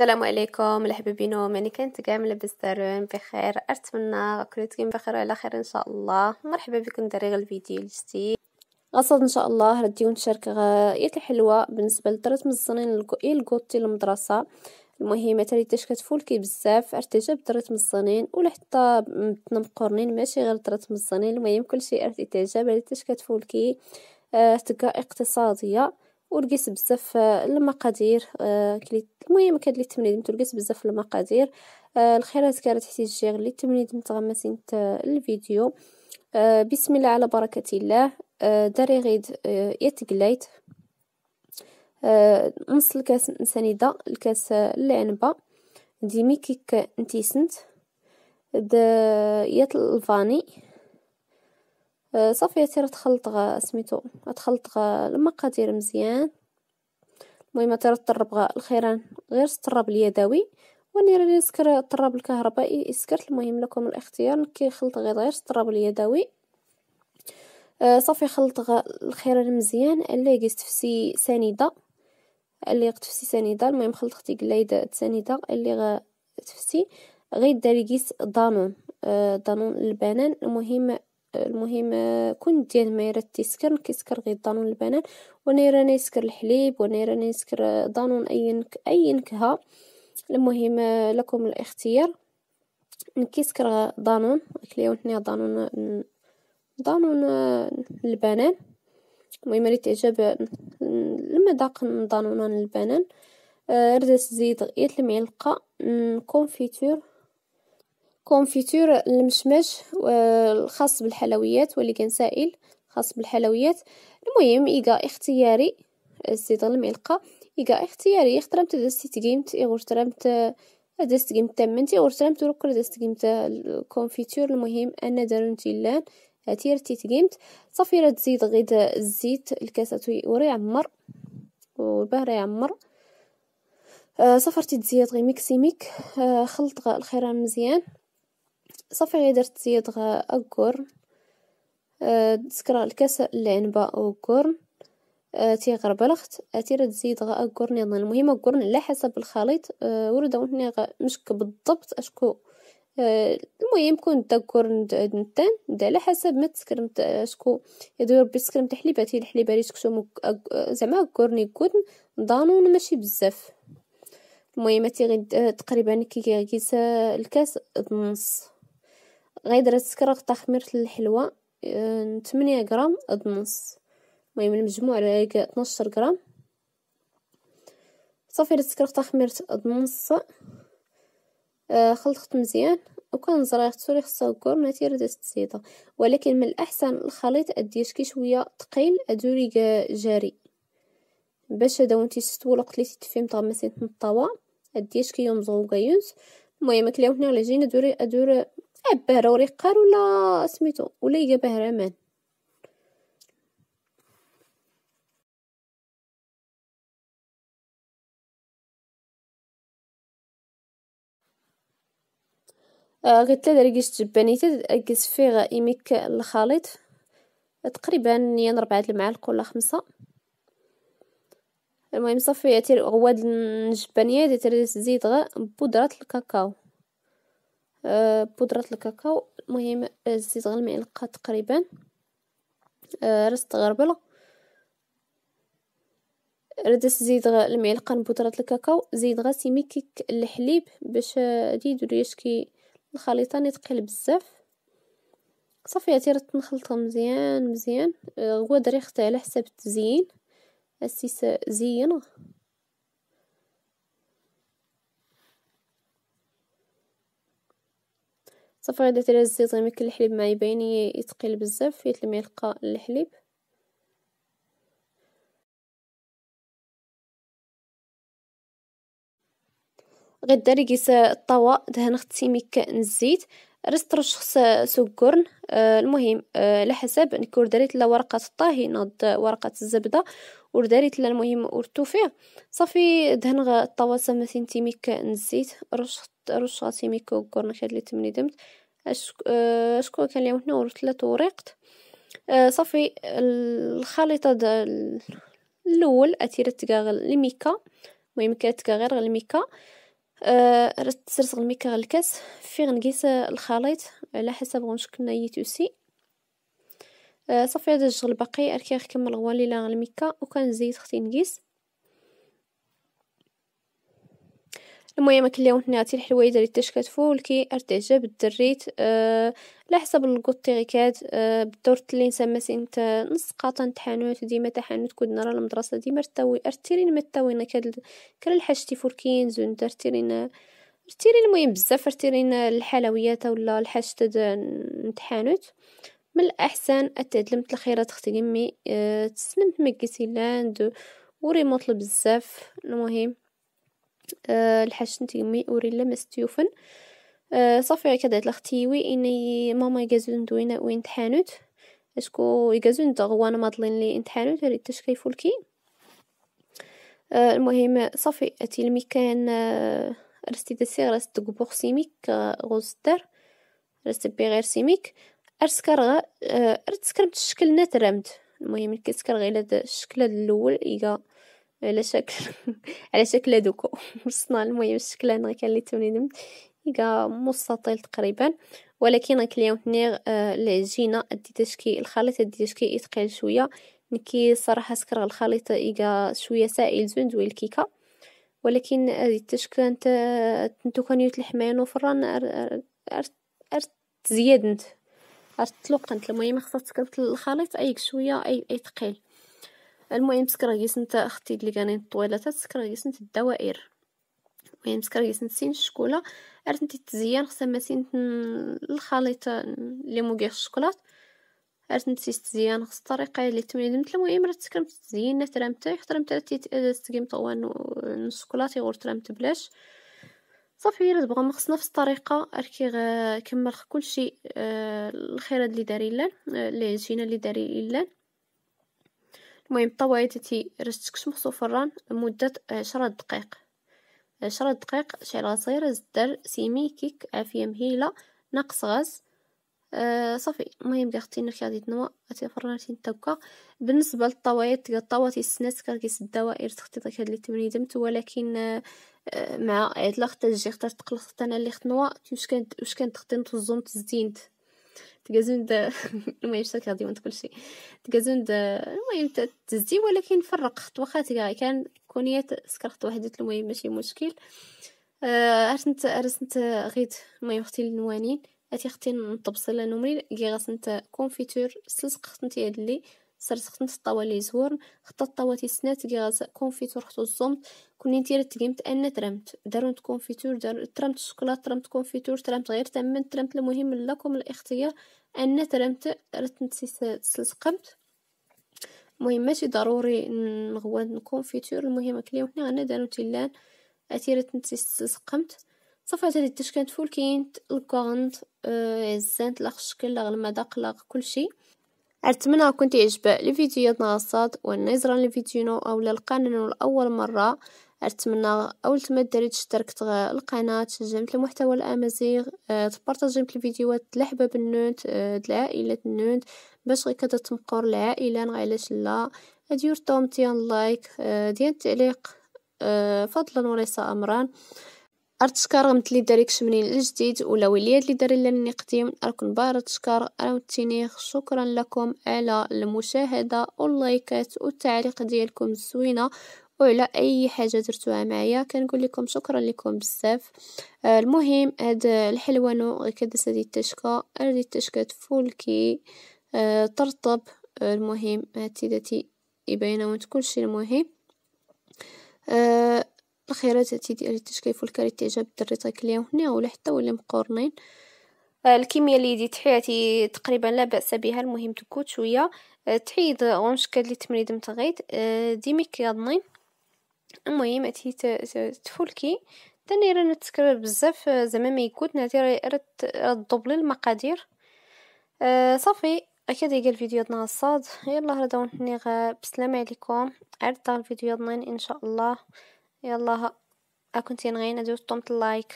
السلام عليكم مرحبا بكم يعني كانت كامله لاباس دارون بخير اتمنى كلتكم بخير وعلى خير ان شاء الله مرحبا بكم غير الفيديو الجديد غصد ان شاء الله رديو نشارك غايات الحلوه بالنسبه للدراري مزنين إيه الكوتي المدرسه المهم تالي تاش كتفولكي بزاف ارتجاب درات مزنين ولا حتى متنا مقرنين ماشي غير درات مزنين المهم كلشي ارتجاب تاش كتفولكي آه اقتصاديه ورقيت آه، آه، بزاف المقادير كليت المهم كاد لي التمرين ترقص بزاف المقادير الخيرات كانت حتي غير لي التمرين متغمسين الفيديو آه، بسم الله على بركه الله داري غيد يتقليت نص الكاس سنيده الكاس العنبه ديمي كيك نتيسنت د يات الفاني أه، صافي سير تخلط غا سميتو تخلط غا المقادير مزيان المهم تير تطرب غا الخيران غير الطراب اليدوي راني نسكر الطراب الكهربائي يسكرت المهم لكم الاختيار كيخلط غير غير الطراب اليدوي أه، صافي خلط غا الخيران مزيان اللي يقست تفسي سنيده اللي تفسي سنيده المهم خلط اختي قلايد سنيده اللي غتفسي غير داري كيس دانون أه، دانون البنان المهم المهم كون ديال ما تيسكر كيسكر غير الدانون البنان وانا راني نسكر الحليب وانا راني نسكر دانون اي اي نكهه المهم لكم الاختيار نكيسكر دانون هنا دانون دانون البنان المهم اللي تعجب المذاق داق دانون البنان آه، ردت زيت غيت المعلقه كونفيتور كونفيتور المشمش آه، الخاص بالحلويات واللي كان سائل خاص بالحلويات المهم إيغا اختياري الصيغة الملقى إيغا اختياري اخترمت دستيتقيمت اخترمت آه، دستقيمت تمنتي اخترمت ركر دستقيمت آه، الكونفيتور المهم أنا دارونتي هاتي تيلان هاتير صافي راه تزيد غيد الزيت الكاسة وري عمر والبهرة يعمر صفرتي تزيات غي ميكسيميك خلط الخيران مزيان صافي درت زيت غا الكرن تسكر آه، الكاس العنبه او والكرن آه، تيغرب لخت اتيرا تزيد غا الكرن يظن المهم أكورن على حسب الخليط آه، ورد ونتني غا مشك بالضبط اشكو المهم كون دا الكرن دنتان دا على حسب ما تسكرم اشكو يدوي ربي تسكر اتي الحليب الحليبه اللي تكتم زعما كورن يكون ضانون ماشي بزاف المهم تيغي تقريبا كي كيغيس الكاس نص غيدير هاد السكر غتقطع خميرة الحلوى آه، تمنية غرام د نص المهم المجموع على عليك تناشر غرام صافي هاد السكر قطع خميرة د نص آه، خلطت مزيان وكان زريغ توري خصها كور نتيرة ديال ولكن من الأحسن الخليط أديش كي شوية تقيل أدوري جاري باش هذا نتي تستوى الوقت لي تفي متغمسين من الطاوة أديش كي يوم زوغايوز المهم كليو هنا على جينا دوري أدور عبارة ورقار ولا سميتو ولا هي بهرمان آه غير ثلاثة رقيش تبانيتا كيس فيه إيميك الخليط تقريبا نيان ربعة المعالق ولا خمسة المهم صافي تير غواد الجبانية تير زيت غا بودرة الكاكاو آه، بودرة الكاكاو المهم آه، زيت غير معلقة تقريبا راس غربلة ردس زيد المعلقة من بودرة الكاكاو زيد غا سيميكيك الحليب باش آه، يدير ليش شكي الخليطة ني بزاف صافي عتي راه تنخلطها مزيان مزيان غوا دري على حساب التزيين السيس زينه صافي غادي دير الزيت غنمكن الحليب ما يبين يتقيل بزاف فيت 3 الحليب الحليب داري كيس الطوا دهن ختي ميك الزيت رست رشخص سكرن آه المهم آه، على حسب نكور دريت لا ورقه الطهي نض ورقه الزبده ورداريت لا المهم ورتو فيه صافي دهن الطوا ما سنتيميك الزيت رشخ رشغاتي ميكو غورنا كاد لي تمني دمت اشكو كان لي هنا ثلاث وريقت أه، صافي الخليطه ديال الاول اثيرت تكاغل الميكا المهم كاتكا غير الميكا أه سرت الميكا غير الكاس في غنقيس الخليط على حسب غنشكل نيتوسي أه صافي هذا الشغل باقي اركي غنكمل غوالي لا الميكا وكنزيد ختي نقيس المهم يوم نعطي الحوايج اللي تشكتفو لكي ارتجا بالدريت آه، على حسب القطي اللي كاد آه، بالدور اللي نسمى سنت نص قاطن تحانوت ديما تحانوت كود نرى المدرسه ديما ارتوي ارتيرين ما تاوينا كاد كل الحاج تيفوركين زون ارتيرين ارتيرين المهم بزاف ارتيرين الحلويات ولا الحاج تد نتحانوت من الاحسن تعلمت الخيرات اختي امي آه، تسلمت ما لاند وريموت بزاف المهم الحاج آه، نتيمي أوريلا مستيوفن آه، صافي كدا دات لاختيوي اني ماما يجازون دوينا وين تحانوت اشكو يجازون دغوان ماضلين لي انتحانوت هادي تاش كيفولكي آه، المهم صافي اتي المكان رستي دسي غرس تقبوخ سيميك غوز الدار رست بي غير سيميك ارسكر غا ارتسكرمت الشكل نات المهم كيسكر غير هاد الشكل الاول ايغا على شكل على شكل دوكو وصلنا المهم الشكل انا كان اللي توني نمت يقا مستطيل تقريبا ولكن كليون نير العجينه آه، ادي تشكي الخليط ادي تشكي يتقيل شويه نكي صراحه سكر الخليط يقا شويه سائل زوين زوين الكيكه ولكن تشكي انت انتو كان يوت ماينو فران ارت زيادنت ارت تلقنت المهم خصها تكبت الخليط ايك شويه اي, أي تقيل المهم سكرغيسنت اختي اللي كانين طويلات سكرغيسنت الدوائر المهم سكرغيسنت سين الشكولا عرفت تزيان خصها ما سين الخليط اللي مو الشكلاط عرفت تزيان خص الطريقه اللي تميدمت المهم راه تسكر تزينا ترامتا حترمت تيتسقيم آه، طوان الشكلاط يغور ترامت بلاش صافي غير تبغى مخص نفس الطريقه اركي كمل كلشي آه، الخيرات اللي داري لان العجينه آه، اللي داري لان المهم الطوايه تي رشت مخصو فران لمده آه، عشرة دقائق آه، عشرة دقائق شعل عصير زدر سيمي كيك عافيه مهيله ناقص غاز آه صافي المهم دي اختي نركي غادي تنوى غادي فرناتي نتوكا بالنسبه للطوايط ديال الطاوات السنات كنقيس الدوائر تخطيط هاد اللي ولكن آه, آه، مع عاد لا ختا جي تقلص تقلصت انا اللي خت نوا واش كانت واش كانت خدمت الزوم تزدينت دا المهم شتا غادي من كلشي دا المهم تزدي ولكن فرق خطوه خاطئه كان كونيات سكر خطوه وحده المهم ماشي مشكل ارسنت آه، ارسنت غيت المهم اختي النوانين اتي اختي نطبسل نمري كي غاسنت كونفيتور سلسق خصنتي هاد اللي صرت خدمت الطاوة لي زور الطوا الطاوة سنات كي غاز كونفيتور خطو الزمط كون انتي رتقيمت ان ترمت دارونت كونفيتور دار ترمت الشوكولات ترمت كونفيتور ترمت غير تمن ترمت المهم لكم الاختيار ان ترمت رتنت سلسقمت المهم ماشي ضروري نغوان كونفيتور المهم كليو حنا غنا دانو تيلان اثيرة تسقمت صافي هاد الدش كانت الكونت الكورنت آه، زانت لاخ الشكل لاخ المذاق لاخ كلشي أتمنى كنت يعجبك الفيديو ناصات الفيديو نو أو للقناة لأول مرة أتمنى أول ما داري تشتركت القناة تشجمت المحتوى الأمازيغ أه تبارطاجمت الفيديوهات لحبة النوت آه، لعائلة العائلة النوت باش غي كتتمقر العائلة علاش لا دير توم لايك آه، ديان تعليق آه، فضلا وليس أمرا راه غمت لي داريك شمنين الجديد ولا وليات لي داري راني قديم اركن بار او عاوتاني شكرا لكم على المشاهده واللايكات والتعليق ديالكم الزوينه وعلى اي حاجه درتوها معايا كنقول لكم شكرا لكم بزاف آه، المهم هاد الحلوانو غير كدس هادي التشكه هادي التشكه تفولكي آه، ترطب آه، المهم هاتي داتي يبينه كلشي المهم أه الخيارات هاتي ديال التجكيف والكاري تعجب الدري تاكليا هنا ولا حتى ولا مقورنين الكميه آه، اللي يدي تحياتي تقريبا لا باس بها المهم تكوت شويه آه، تحيد غنشكل لي تمريد متغيد آه، ديميك كيضني المهم اتي تفولكي تاني رانا تكرر بزاف زعما ما يكوت نتي راه الدوبلي المقادير صافي اكيد يلقى الفيديو ديالنا الصاد يلا هذا غا بسلام عليكم عرضت الفيديو ديالنا ان شاء الله يلا ها نغينا دوز دوزتم اللايك